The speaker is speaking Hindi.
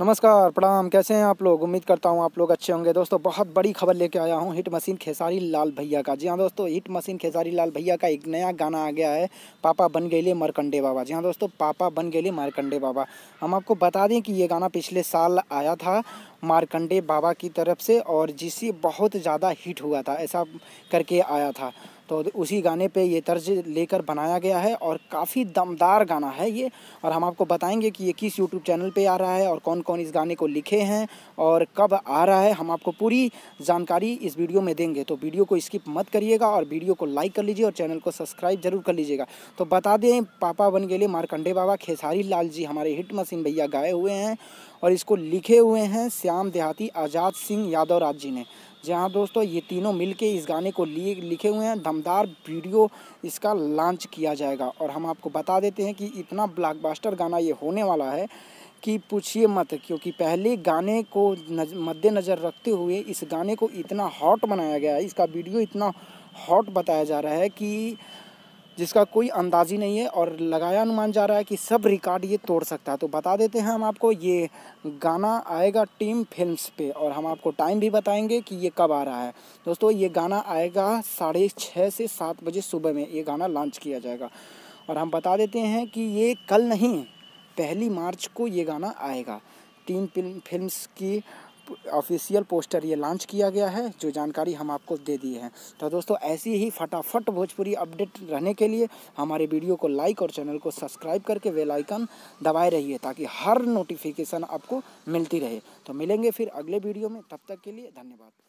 नमस्कार प्रणाम कैसे हैं आप लोग उम्मीद करता हूं आप लोग अच्छे होंगे दोस्तों बहुत बड़ी खबर लेके आया हूं हिट मशीन खेसारी लाल भैया का जी हाँ दोस्तों हिट मशीन खेसारी लाल भैया का एक नया गाना आ गया है पापा बन गए लिए मरकंडे बाबा जी हाँ दोस्तों पापा बन गए लिए मारकंडे बाबा हम आपको बता दें कि ये गाना पिछले साल आया था मारकंडे बाबा की तरफ से और जिसे बहुत ज़्यादा हिट हुआ था ऐसा करके आया था तो उसी गाने पे ये तर्ज लेकर बनाया गया है और काफ़ी दमदार गाना है ये और हम आपको बताएंगे कि ये किस यूट्यूब चैनल पे आ रहा है और कौन कौन इस गाने को लिखे हैं और कब आ रहा है हम आपको पूरी जानकारी इस वीडियो में देंगे तो वीडियो को स्किप मत करिएगा और वीडियो को लाइक कर लीजिए और चैनल को सब्सक्राइब जरूर कर लीजिएगा तो बता दें पापा बन के लिए मारकंडे बाबा खेसारी लाल जी हमारे हिट मशीन भैया गाए हुए हैं और इसको लिखे हुए हैं श्याम देहाती आज़ाद सिंह यादव राज जी ने जहाँ दोस्तों ये तीनों मिलके इस गाने को लिए लिखे हुए हैं दमदार वीडियो इसका लॉन्च किया जाएगा और हम आपको बता देते हैं कि इतना ब्लॉकबस्टर गाना ये होने वाला है कि पूछिए मत क्योंकि पहले गाने को मद्देनज़र रखते हुए इस गाने को इतना हॉट बनाया गया है इसका वीडियो इतना हॉट बताया जा रहा है कि जिसका कोई अंदाजी नहीं है और लगाया अनुमान जा रहा है कि सब रिकॉर्ड ये तोड़ सकता है तो बता देते हैं हम आपको ये गाना आएगा टीम फिल्म्स पे और हम आपको टाइम भी बताएंगे कि ये कब आ रहा है दोस्तों ये गाना आएगा साढ़े छः से सात बजे सुबह में ये गाना लॉन्च किया जाएगा और हम बता देते हैं कि ये कल नहीं पहली मार्च को ये गाना आएगा टीम फिल्म की ऑफिशियल पोस्टर ये लॉन्च किया गया है जो जानकारी हम आपको दे दिए हैं तो दोस्तों ऐसी ही फटाफट भोजपुरी अपडेट रहने के लिए हमारे वीडियो को लाइक और चैनल को सब्सक्राइब करके वेल आइकन दबाए रहिए ताकि हर नोटिफिकेशन आपको मिलती रहे तो मिलेंगे फिर अगले वीडियो में तब तक के लिए धन्यवाद